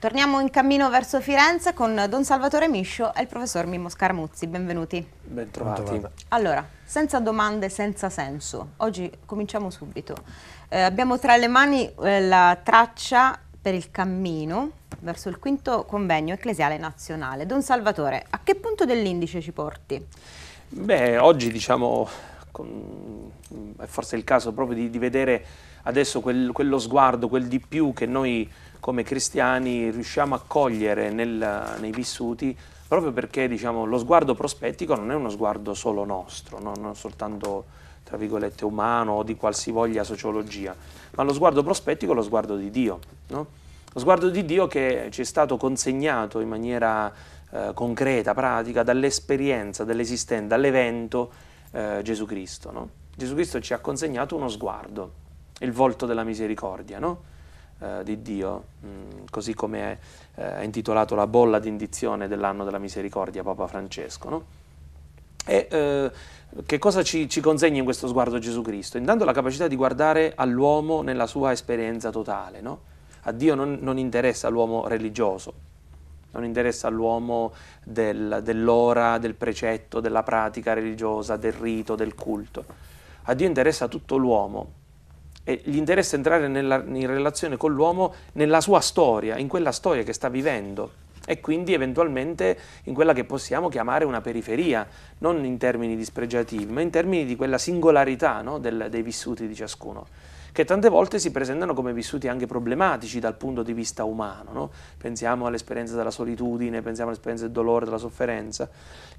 Torniamo in cammino verso Firenze con Don Salvatore Miscio e il professor Mimmo Scaramuzzi. Benvenuti. Bentrovati. Allora, senza domande, senza senso. Oggi cominciamo subito. Eh, abbiamo tra le mani eh, la traccia per il cammino verso il quinto convegno ecclesiale nazionale. Don Salvatore, a che punto dell'indice ci porti? Beh, oggi diciamo con, è forse il caso proprio di, di vedere adesso quel, quello sguardo, quel di più che noi come cristiani riusciamo a cogliere nel, nei vissuti proprio perché diciamo, lo sguardo prospettico non è uno sguardo solo nostro, no? non soltanto tra virgolette umano o di qualsivoglia sociologia, ma lo sguardo prospettico è lo sguardo di Dio, no? lo sguardo di Dio che ci è stato consegnato in maniera eh, concreta, pratica, dall'esperienza, dall'esistenza, dall'evento eh, Gesù Cristo. No? Gesù Cristo ci ha consegnato uno sguardo, il volto della misericordia, no? Eh, di Dio, mh, mm, così come eh, è intitolato la bolla di indizione dell'anno della misericordia Papa Francesco. No? E eh, che cosa ci, ci consegna in questo sguardo Gesù Cristo? Intanto la capacità di guardare all'uomo nella sua esperienza totale, no? A Dio non, non interessa l'uomo religioso, non interessa l'uomo del, dell'ora, del precetto, della pratica religiosa, del rito, del culto. A Dio interessa tutto l'uomo, e gli interessa entrare nella, in relazione con l'uomo nella sua storia, in quella storia che sta vivendo e quindi eventualmente in quella che possiamo chiamare una periferia, non in termini dispregiativi, ma in termini di quella singolarità no, del, dei vissuti di ciascuno che tante volte si presentano come vissuti anche problematici dal punto di vista umano. No? Pensiamo all'esperienza della solitudine, pensiamo all'esperienza del dolore, della sofferenza,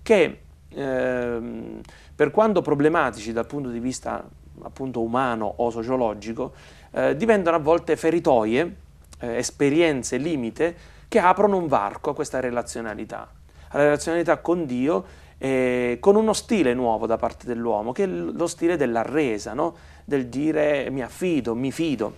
che ehm, per quanto problematici dal punto di vista appunto umano o sociologico, eh, diventano a volte feritoie, eh, esperienze, limite, che aprono un varco a questa relazionalità, alla relazionalità con Dio eh, con uno stile nuovo da parte dell'uomo, che è lo stile della resa, no? del dire mi affido, mi fido,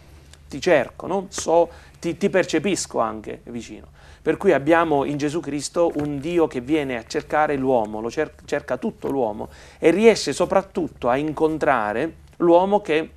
ti cerco, no? so, ti, ti percepisco anche vicino. Per cui abbiamo in Gesù Cristo un Dio che viene a cercare l'uomo, lo cerca, cerca tutto l'uomo e riesce soprattutto a incontrare l'uomo che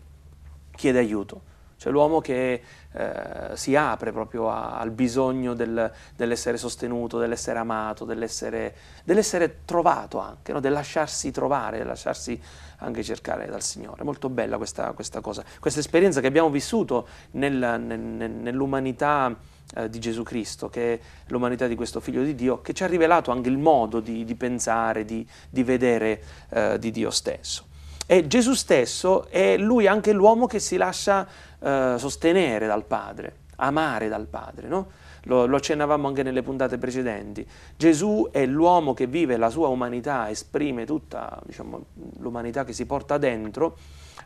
chiede aiuto, cioè l'uomo che eh, si apre proprio a, al bisogno del, dell'essere sostenuto, dell'essere amato, dell'essere, dell'essere trovato anche, no? del lasciarsi trovare, del lasciarsi anche cercare dal Signore. Molto bella questa, questa cosa, questa esperienza che abbiamo vissuto nel, nel, nell'umanità eh, di Gesù Cristo, che è l'umanità di questo figlio di Dio, che ci ha rivelato anche il modo di, di pensare, di, di vedere eh, di Dio stesso. E Gesù stesso è lui anche l'uomo che si lascia eh, sostenere dal Padre, amare dal Padre, no? lo, lo accennavamo anche nelle puntate precedenti. Gesù è l'uomo che vive la sua umanità, esprime tutta diciamo, l'umanità che si porta dentro,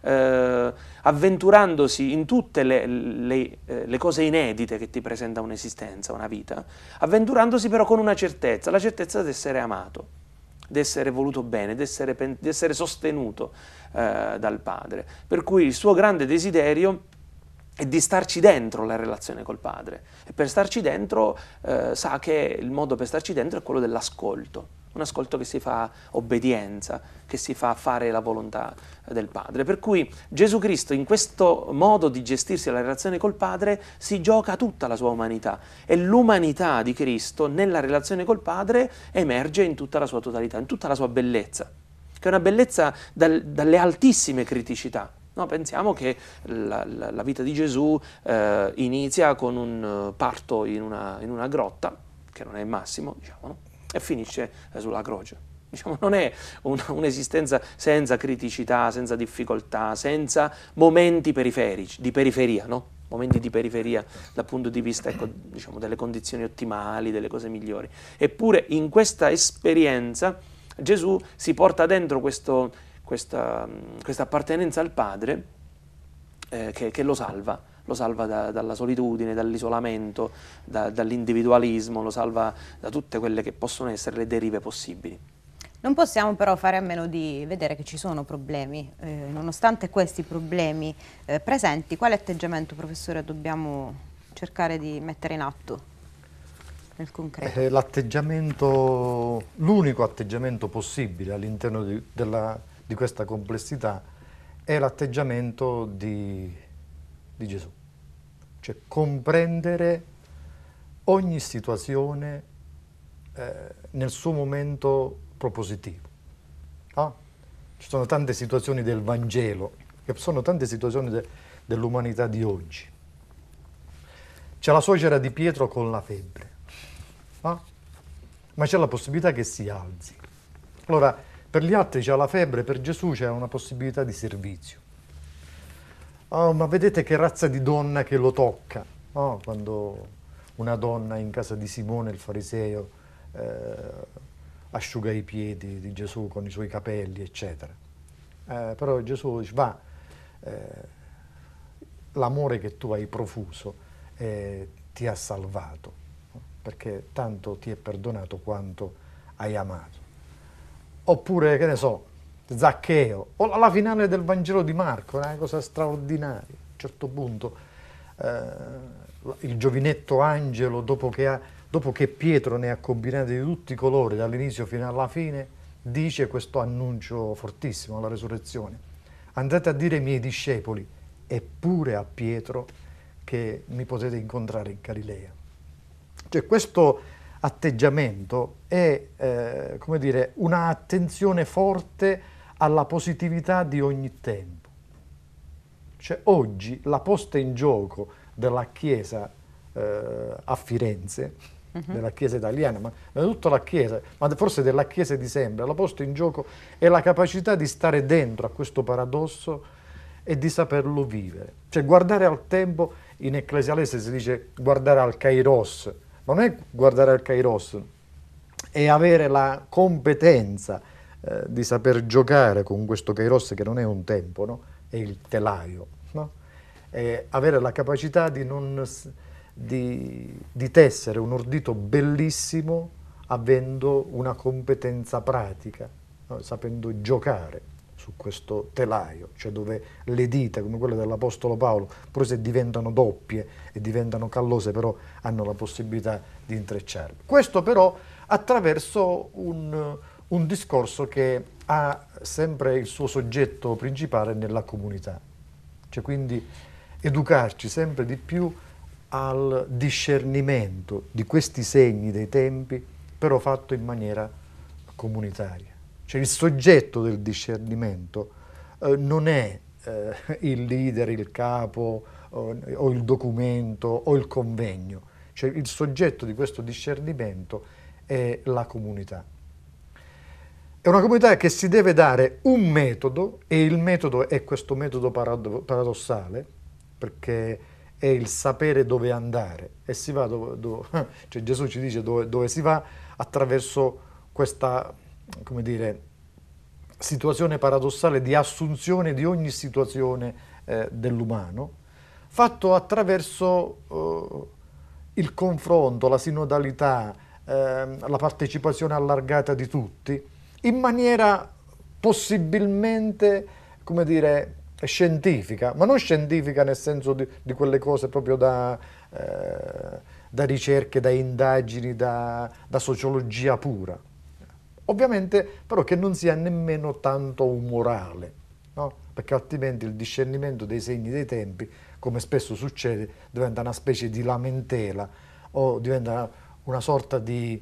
eh, avventurandosi in tutte le, le, eh, le, cose inedite che ti presenta un'esistenza, una vita, avventurandosi però con una certezza, la certezza di essere amato d'essere voluto bene, d'essere, d'essere sostenuto eh, dal padre. Per cui il suo grande desiderio è di starci dentro la relazione col padre. E per starci dentro eh, sa che il modo per starci dentro è quello dell'ascolto un ascolto che si fa obbedienza, che si fa fare la volontà del Padre. Per cui Gesù Cristo in questo modo di gestirsi la relazione col Padre si gioca tutta la sua umanità e l'umanità di Cristo nella relazione col Padre emerge in tutta la sua totalità, in tutta la sua bellezza, che è una bellezza dal, dalle altissime criticità. No, pensiamo che la, la, la, vita di Gesù eh, inizia con un eh, parto in una, in una grotta, che non è il massimo, diciamo, no? e finisce eh, sulla croce. Diciamo, non è un'esistenza senza criticità, senza difficoltà, senza momenti periferici, di periferia, no? momenti di periferia dal punto di vista ecco, diciamo, delle condizioni ottimali, delle cose migliori. Eppure in questa esperienza Gesù si porta dentro questo, questa, questa appartenenza al Padre eh, che, che lo salva lo salva da, dalla solitudine, dall'isolamento, da, dall'individualismo, lo salva da tutte quelle che possono essere le derive possibili. Non possiamo però fare a meno di vedere che ci sono problemi. Eh, nonostante questi problemi eh, presenti, quale atteggiamento, professore, dobbiamo cercare di mettere in atto nel concreto? Eh, l'atteggiamento, l'unico atteggiamento possibile all'interno di, di, questa complessità è l'atteggiamento di, di Gesù cioè comprendere ogni situazione eh, nel suo momento propositivo. No? Ci sono tante situazioni del Vangelo, che sono tante situazioni de, dell'umanità di oggi. C'è la suocera di Pietro con la febbre, no? ma c'è la possibilità che si alzi. Allora, per gli altri c'è la febbre, per Gesù c'è una possibilità di servizio. Oh, ma vedete che razza di donna che lo tocca. Oh, quando una donna in casa di Simone il fariseo eh, asciuga i piedi di Gesù con i suoi capelli, eccetera. Eh, però Gesù dice, va, eh, l'amore che tu hai profuso eh, ti ha salvato, perché tanto ti è perdonato quanto hai amato. Oppure, che ne so, Zaccheo, o alla finale del Vangelo di Marco, una cosa straordinaria. A un certo punto eh, il giovinetto Angelo, dopo che, ha, dopo che Pietro ne ha combinati di tutti i colori dall'inizio fino alla fine, dice questo annuncio fortissimo alla resurrezione. Andate a dire ai miei discepoli, eppure a Pietro, che mi potete incontrare in Galilea. Cioè questo atteggiamento è, eh, come dire, un'attenzione forte alla positività di ogni tempo. Cioè oggi la posta in gioco della Chiesa eh, a Firenze, uh mhm. -huh. della Chiesa italiana, ma, ma tutta la Chiesa, ma forse della Chiesa di sempre, la posta in gioco è la capacità di stare dentro a questo paradosso e di saperlo vivere. Cioè guardare al tempo, in ecclesialese si dice guardare al kairos, ma non è guardare al kairos, è avere la competenza, eh, di saper giocare con questo Kairos che non è un tempo, no? è il telaio, no? è avere la capacità di, non, di, di tessere un ordito bellissimo avendo una competenza pratica, no? sapendo giocare su questo telaio, cioè dove le dita come quelle dell'Apostolo Paolo, pur se diventano doppie e diventano callose, però hanno la possibilità di intrecciarle. Questo però attraverso un, un discorso che ha sempre il suo soggetto principale nella comunità. Cioè quindi educarci sempre di più al discernimento di questi segni dei tempi, però fatto in maniera comunitaria. Cioè il soggetto del discernimento eh, non è eh, il leader, il capo o, o il documento o il convegno, cioè il soggetto di questo discernimento è la comunità. È una comunità che si deve dare un metodo e il metodo è questo metodo parad- paradossale perché è il sapere dove andare e si va dove, dove cioè Gesù ci dice dove, dove, si va attraverso questa, come dire, situazione paradossale di assunzione di ogni situazione eh, dell'umano, fatto attraverso eh, il confronto, la sinodalità, eh, la partecipazione allargata di tutti in maniera possibilmente, come dire, scientifica, ma non scientifica nel senso di, di quelle cose proprio da, eh, da ricerche, da indagini, da, da, sociologia pura. Ovviamente però che non sia nemmeno tanto umorale, no? perché altrimenti il discernimento dei segni dei tempi, come spesso succede, diventa una specie di lamentela o diventa una sorta di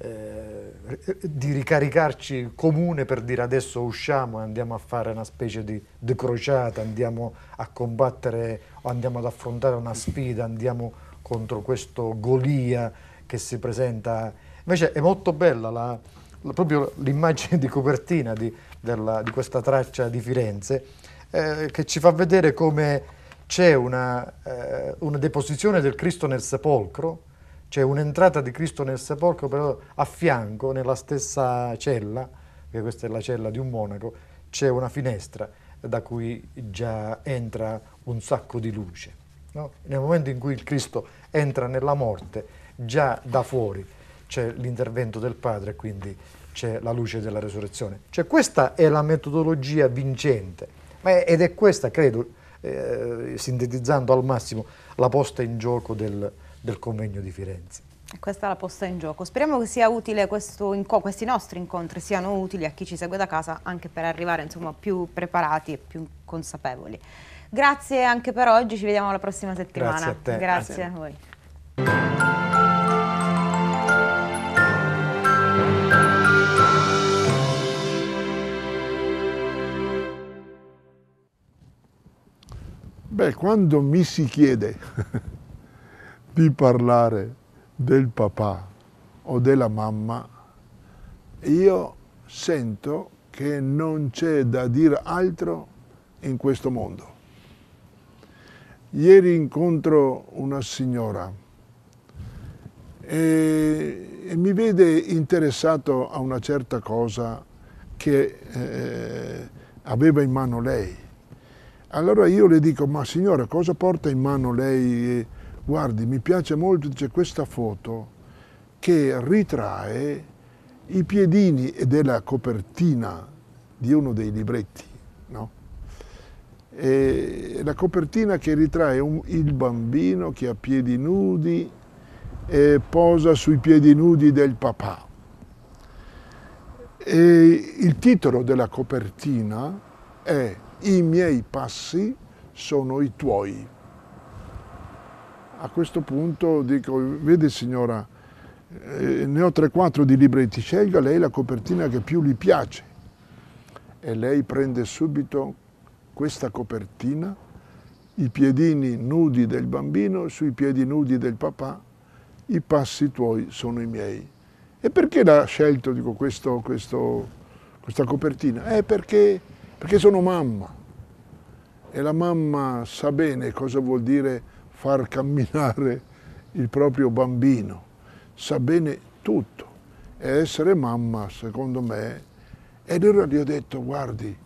eh, di ricaricarci comune per dire adesso usciamo e andiamo a fare una specie di, di crociata, andiamo a combattere o andiamo ad affrontare una sfida, andiamo contro questo Golia che si presenta. Invece è molto bella la, la, proprio l'immagine di copertina di, della, di, questa traccia di Firenze eh, che ci fa vedere come c'è una, eh, una deposizione del Cristo nel sepolcro c'è un'entrata di Cristo nel sepolcro, però a fianco, nella stessa cella, che questa è la cella di un monaco, c'è una finestra da cui già entra un sacco di luce. No? Nel momento in cui il Cristo entra nella morte, già da fuori c'è l'intervento del Padre, quindi c'è la luce della resurrezione. Cioè questa è la metodologia vincente, è, ed è questa, credo, eh, sintetizzando al massimo, la posta in gioco del, del convegno di Firenze. questa è la posta in gioco. Speriamo che questi nostri incontri siano utili a chi ci segue da casa anche per arrivare insomma, più preparati e più consapevoli. Grazie anche per oggi, ci vediamo la prossima settimana. Grazie a te. Grazie a, a voi. Beh, quando mi si chiede di parlare del papà o della mamma, io sento che non c'è da dire altro in questo mondo. Ieri incontro una signora e, e mi vede interessato a una certa cosa che eh, aveva in mano lei. Allora io le dico, ma signora, cosa porta in mano lei? guardi, mi piace molto dice, questa foto che ritrae i piedini ed è la copertina di uno dei libretti, no? E la copertina che ritrae un, il bambino che ha piedi nudi e posa sui piedi nudi del papà. E il titolo della copertina è I miei passi sono i tuoi a questo punto dico, vede signora, eh, ne ho 3-4 di libretti, scelga lei la copertina che più gli piace. E lei prende subito questa copertina, i piedini nudi del bambino sui piedi nudi del papà, i passi tuoi sono i miei. E perché l'ha scelto dico, questo, questo, questa copertina? Eh, perché, perché sono mamma. E la mamma sa bene cosa vuol dire far camminare il proprio bambino, sa bene tutto. E essere mamma, secondo me, e allora gli ho detto, guardi,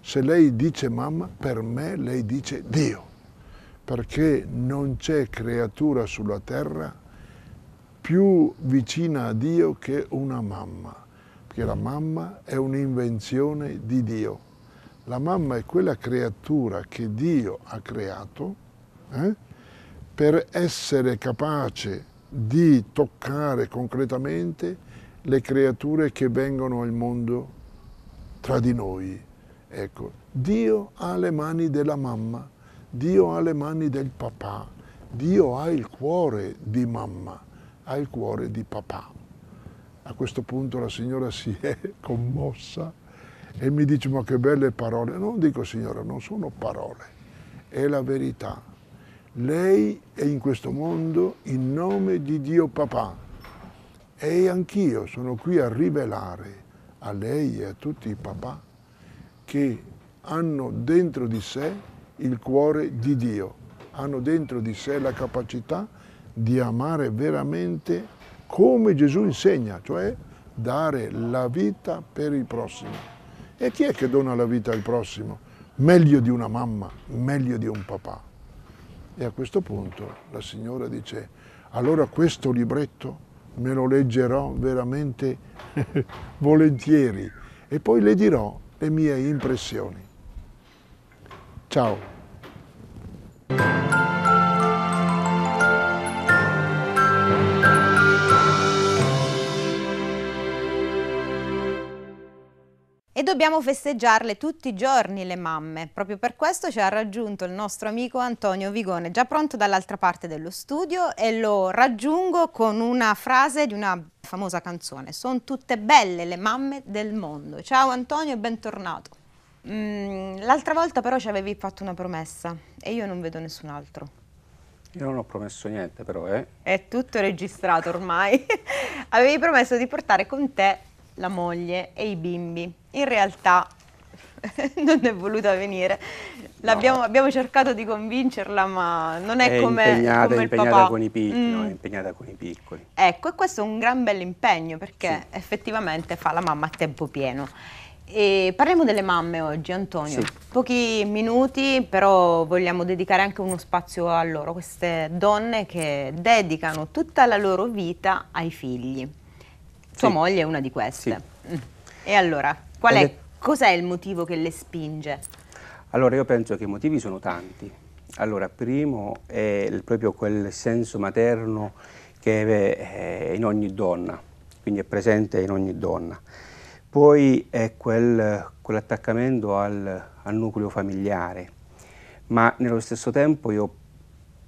se lei dice mamma, per me lei dice Dio, perché non c'è creatura sulla terra più vicina a Dio che una mamma, perché la mamma è un'invenzione di Dio. La mamma è quella creatura che Dio ha creato, eh? per essere capace di toccare concretamente le creature che vengono al mondo tra di noi. Ecco, Dio ha le mani della mamma, Dio ha le mani del papà, Dio ha il cuore di mamma, ha il cuore di papà. A questo punto la signora si è commossa e mi dice ma che belle parole. Non dico signora, non sono parole, è la verità lei è in questo mondo in nome di Dio Papà e anch'io sono qui a rivelare a lei e a tutti i papà che hanno dentro di sé il cuore di Dio, hanno dentro di sé la capacità di amare veramente come Gesù insegna, cioè dare la vita per il prossimo. E chi è che dona la vita al prossimo? Meglio di una mamma, meglio di un papà. E a questo punto la signora dice, allora questo libretto me lo leggerò veramente volentieri e poi le dirò le mie impressioni. Ciao! Dobbiamo festeggiarle tutti i giorni le mamme. Proprio per questo ci ha raggiunto il nostro amico Antonio Vigone, già pronto dall'altra parte dello studio e lo raggiungo con una frase di una famosa canzone. Sono tutte belle le mamme del mondo. Ciao Antonio e bentornato. Mm, l'altra volta però ci avevi fatto una promessa e io non vedo nessun altro. Io non ho promesso niente però, eh. È tutto registrato ormai. avevi promesso di portare con te la moglie e i bimbi in realtà non è voluta venire. No. Abbiamo cercato di convincerla, ma non è, è come, impegnata, come è impegnata con, pic, mm. no, è impegnata con i piccoli. Ecco, e questo è un gran bel impegno perché sì. effettivamente fa la mamma a tempo pieno. E parliamo delle mamme oggi, Antonio. Sì. Pochi minuti, però vogliamo dedicare anche uno spazio a loro, queste donne che dedicano tutta la loro vita ai figli. Sua sì. moglie è una di queste. Mm. E allora, Qual è, cos'è il motivo che le spinge? Allora io penso che i motivi sono tanti. Allora, primo è proprio quel senso materno che è in ogni donna, quindi è presente in ogni donna. Poi è quel, quell'attaccamento al, al nucleo familiare, ma nello stesso tempo io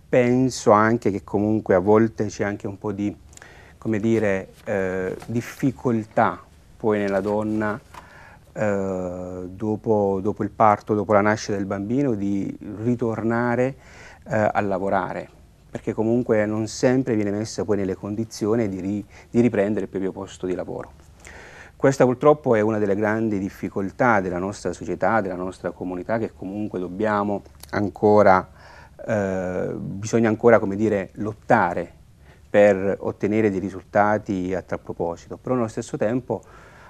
penso anche che comunque a volte c'è anche un po' di, come dire, eh, difficoltà poi nella donna eh, dopo, dopo, il parto, dopo la nascita del bambino, di ritornare eh, a lavorare, perché comunque non sempre viene messa poi nelle condizioni di, ri, di riprendere il proprio posto di lavoro. Questa purtroppo è una delle grandi difficoltà della nostra società, della nostra comunità, che comunque dobbiamo ancora, eh, bisogna ancora, come dire, lottare per ottenere dei risultati a tal proposito, però nello stesso tempo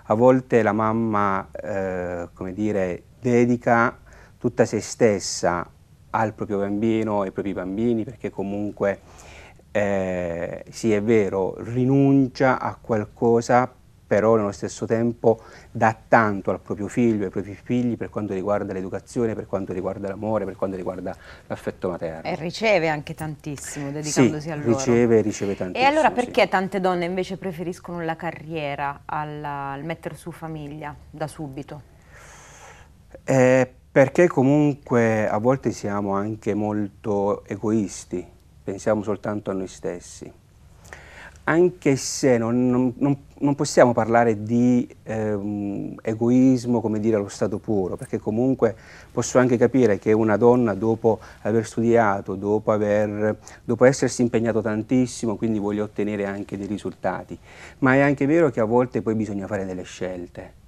a volte la mamma, eh, come dire, dedica tutta se stessa al proprio bambino, e ai propri bambini, perché comunque, eh, sì è vero, rinuncia a qualcosa però nello stesso tempo dà tanto al proprio figlio, ai propri figli per quanto riguarda l'educazione, per quanto riguarda l'amore, per quanto riguarda l'affetto materno. E riceve anche tantissimo dedicandosi sì, a loro. riceve, riceve tantissimo. E allora perché sì. tante donne invece preferiscono la carriera alla, al mettere su famiglia da subito? Eh, perché comunque a volte siamo anche molto egoisti, pensiamo soltanto a noi stessi anche se non, non, non, possiamo parlare di ehm, egoismo, come dire, allo stato puro, perché comunque posso anche capire che una donna dopo aver studiato, dopo, aver, dopo essersi impegnato tantissimo, quindi voglia ottenere anche dei risultati, ma è anche vero che a volte poi bisogna fare delle scelte.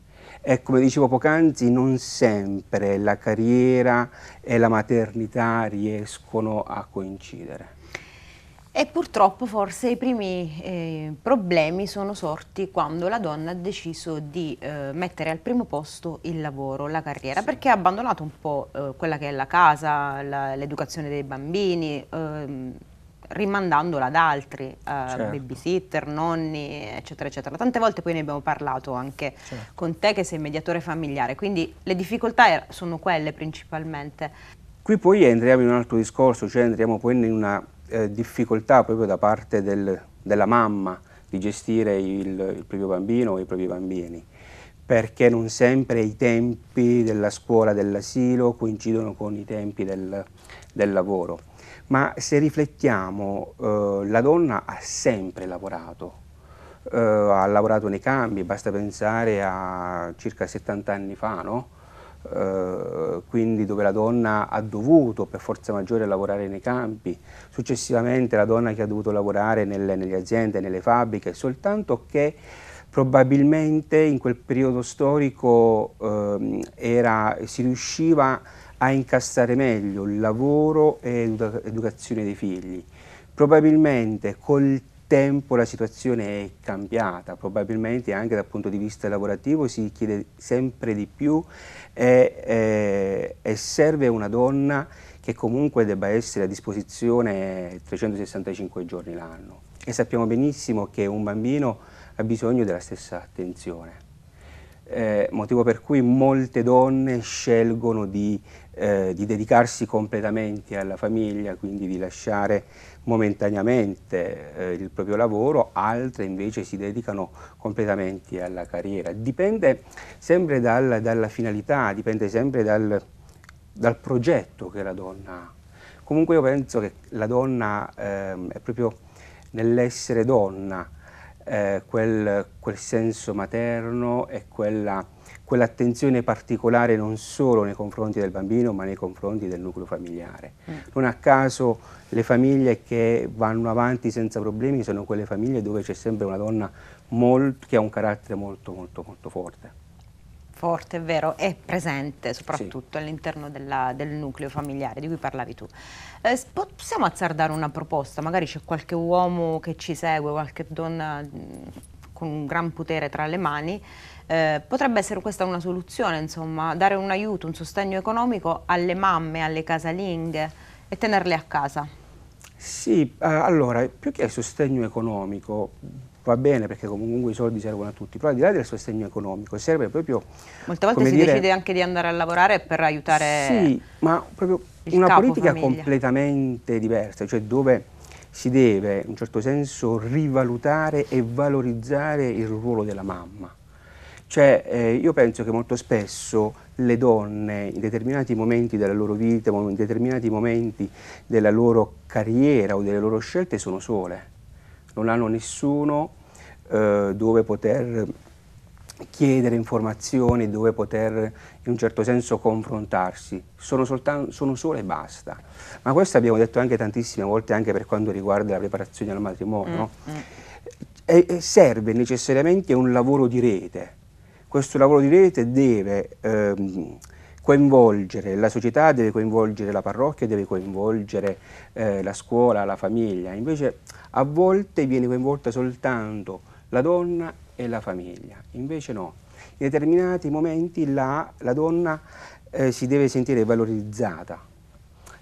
E come dicevo poc'anzi, non sempre la carriera e la maternità riescono a coincidere. E purtroppo forse i primi eh, problemi sono sorti quando la donna ha deciso di eh, mettere al primo posto il lavoro, la carriera, sì. perché ha abbandonato un po' eh, quella che è la casa, l'educazione dei bambini, ehm, rimandandola ad altri, eh, certo. babysitter, nonni, eccetera, eccetera. Tante volte poi ne abbiamo parlato anche certo. con te che sei mediatore familiare, quindi le difficoltà er-, sono quelle principalmente. Qui poi entriamo in un altro discorso, cioè entriamo poi in una eh, difficoltà proprio da parte del, della mamma di gestire il, il proprio bambino o i propri bambini perché non sempre i tempi della scuola, dell'asilo coincidono con i tempi del, del lavoro. Ma se riflettiamo, eh, la donna ha sempre lavorato, eh, ha lavorato nei cambi, basta pensare a circa 70 anni fa, no? Eh, quindi dove la donna ha dovuto per forza maggiore lavorare nei campi, successivamente la donna che ha dovuto lavorare nelle, nelle aziende, nelle fabbriche, soltanto che probabilmente in quel periodo storico eh, era, si riusciva a incastrare meglio il lavoro e l'educazione dei figli. Probabilmente col tempo la situazione è cambiata, probabilmente anche dal punto di vista lavorativo si chiede sempre di più e, e, eh, e serve una donna che comunque debba essere a disposizione 365 giorni l'anno e sappiamo benissimo che un bambino ha bisogno della stessa attenzione eh, motivo per cui molte donne scelgono di, eh, di, dedicarsi completamente alla famiglia, quindi di lasciare momentaneamente eh, il proprio lavoro, altre invece si dedicano completamente alla carriera. Dipende sempre dal, dalla finalità, dipende sempre dal, dal, progetto che la donna ha. Comunque io penso che la donna ehm, è proprio nell'essere donna, eh, quel, quel, senso materno e quella, quell'attenzione particolare non solo nei confronti del bambino ma nei confronti del nucleo familiare. Mm. Non a caso le famiglie che vanno avanti senza problemi sono quelle famiglie dove c'è sempre una donna molto, che ha un carattere molto molto molto forte forte, è vero, è presente soprattutto sì. all'interno del nucleo familiare di cui parlavi tu. Eh, possiamo azzardare una proposta? Magari c'è qualche uomo che ci segue, qualche donna con un gran potere tra le mani. Eh, potrebbe essere questa una soluzione, insomma, dare un aiuto, un sostegno economico alle mamme, alle casalinghe e tenerle a casa. Sì, eh, allora, più che sostegno economico, va bene perché comunque i soldi servono a tutti, però al di là del sostegno economico serve proprio... Molte volte si dire, decide anche di andare a lavorare per aiutare... Sì, ma proprio una capo, politica famiglia. completamente diversa, cioè dove si deve in un certo senso rivalutare e valorizzare il ruolo della mamma. Cioè, eh, io penso che molto spesso le donne in determinati momenti della loro vita, in determinati momenti della loro carriera o delle loro scelte sono sole non hanno nessuno eh, dove poter chiedere informazioni, dove poter in un certo senso confrontarsi, sono, soltanto, sono sole e basta. Ma questo abbiamo detto anche tantissime volte anche per quanto riguarda la preparazione al matrimonio. Mm, mm. E, e serve necessariamente un lavoro di rete. Questo lavoro di rete deve ehm, coinvolgere, la società deve coinvolgere la parrocchia, deve coinvolgere eh, la scuola, la famiglia, invece a volte viene coinvolta soltanto la donna e la famiglia, invece no. In determinati momenti la, la donna eh, si deve sentire valorizzata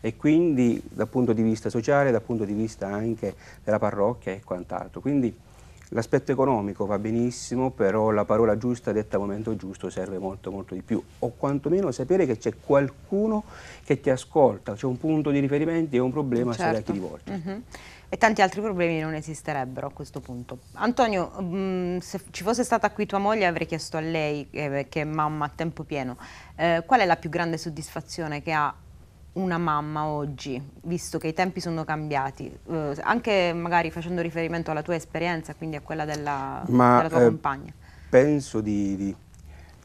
e quindi dal punto di vista sociale, dal punto di vista anche della parrocchia e quant'altro. Quindi L'aspetto economico va benissimo, però la parola giusta detta al momento giusto serve molto molto di più, o quantomeno sapere che c'è qualcuno che ti ascolta, c'è un punto di riferimento e un problema certo. a chi rivolgersi. Mm -hmm e tanti altri problemi non esisterebbero a questo punto. Antonio, mh, mm, se ci fosse stata qui tua moglie avrei chiesto a lei, eh, che è mamma a tempo pieno, eh, qual è la più grande soddisfazione che ha una mamma oggi, visto che i tempi sono cambiati, eh, anche magari facendo riferimento alla tua esperienza, quindi a quella della, Ma, della tua eh, compagna? Penso di, di,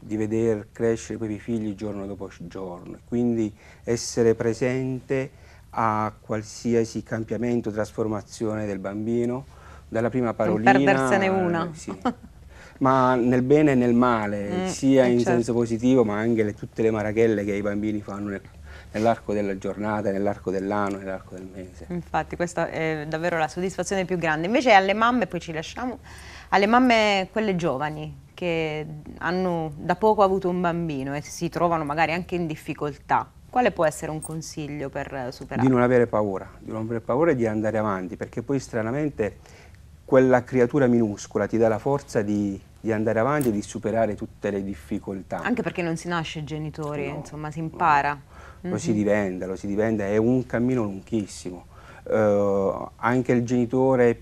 di, veder crescere quei figli giorno dopo giorno, quindi essere presente a qualsiasi cambiamento, trasformazione del bambino, dalla prima parolina... Non perdersene una. Sì. ma nel bene e nel male, mm, sia eh, in certo. senso positivo ma anche le, tutte le marachelle che i bambini fanno nel, nell'arco della giornata, nell'arco dell'anno, nell'arco del mese. Infatti questa è davvero la soddisfazione più grande. Invece alle mamme, poi ci lasciamo, alle mamme quelle giovani che hanno da poco avuto un bambino e si trovano magari anche in difficoltà, quale può essere un consiglio per superare? Di non avere paura, di non avere paura e di andare avanti, perché poi stranamente quella creatura minuscola ti dà la forza di, di andare avanti e di superare tutte le difficoltà. Anche perché non si nasce genitori, no, insomma, si impara. No. Lo mm -hmm. si mm-hmm. diventa, lo si diventa, è un cammino lunghissimo. Uh, anche il genitore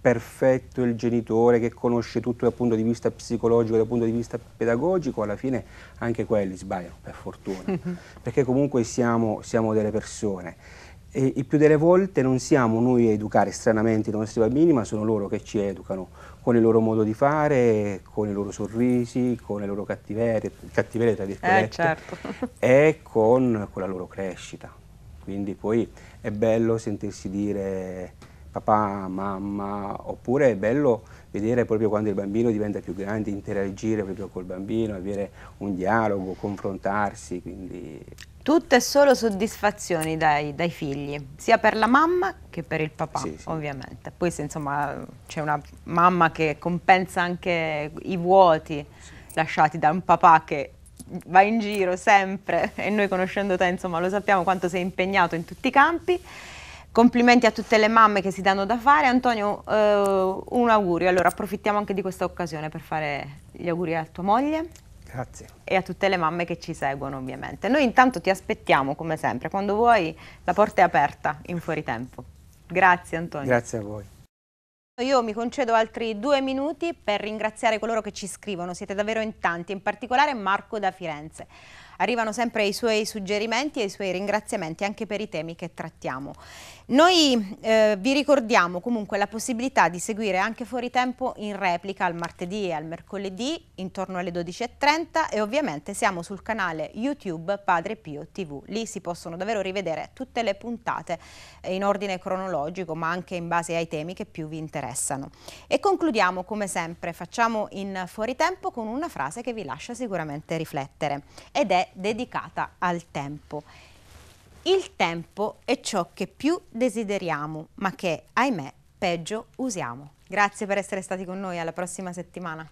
perfetto, il genitore che conosce tutto dal punto di vista psicologico, dal punto di vista pedagogico, alla fine anche quelli sbagliano, per fortuna, perché comunque siamo, siamo delle persone. E il più delle volte non siamo noi a educare stranamente i nostri bambini, ma sono loro che ci educano, con il loro modo di fare, con i loro sorrisi, con le loro cattiverie, cattiverie tra eh, virgolette, eh, certo. e con, con la loro crescita. Quindi poi è bello sentirsi dire papà, mamma, oppure è bello vedere proprio quando il bambino diventa più grande, interagire proprio col bambino, avere un dialogo, confrontarsi. Quindi... Tutte e solo soddisfazioni dai, dai, figli, sia per la mamma che per il papà, sì, sì. ovviamente. Poi se insomma c'è una mamma che compensa anche i vuoti sì. lasciati da un papà che va in giro sempre e noi conoscendo te insomma lo sappiamo quanto sei impegnato in tutti i campi. Complimenti a tutte le mamme che si danno da fare. Antonio, eh, un augurio. Allora approfittiamo anche di questa occasione per fare gli auguri a tua moglie. Grazie. E a tutte le mamme che ci seguono ovviamente. Noi intanto ti aspettiamo come sempre, quando vuoi la porta è aperta in fuoritempo. Grazie Antonio. Grazie a voi. Io mi concedo altri due minuti per ringraziare coloro che ci scrivono, siete davvero in tanti, in particolare Marco da Firenze. Arrivano sempre i suoi suggerimenti e i suoi ringraziamenti anche per i temi che trattiamo. Noi eh, vi ricordiamo comunque la possibilità di seguire anche fuori tempo in replica al martedì e al mercoledì intorno alle 12.30 e ovviamente siamo sul canale YouTube Padre Pio TV. Lì si possono davvero rivedere tutte le puntate eh, in ordine cronologico ma anche in base ai temi che più vi interessano. E concludiamo come sempre, facciamo in fuori tempo con una frase che vi lascia sicuramente riflettere ed è dedicata al tempo. Il tempo è ciò che più desideriamo, ma che, ahimè, peggio usiamo. Grazie per essere stati con noi, alla prossima settimana.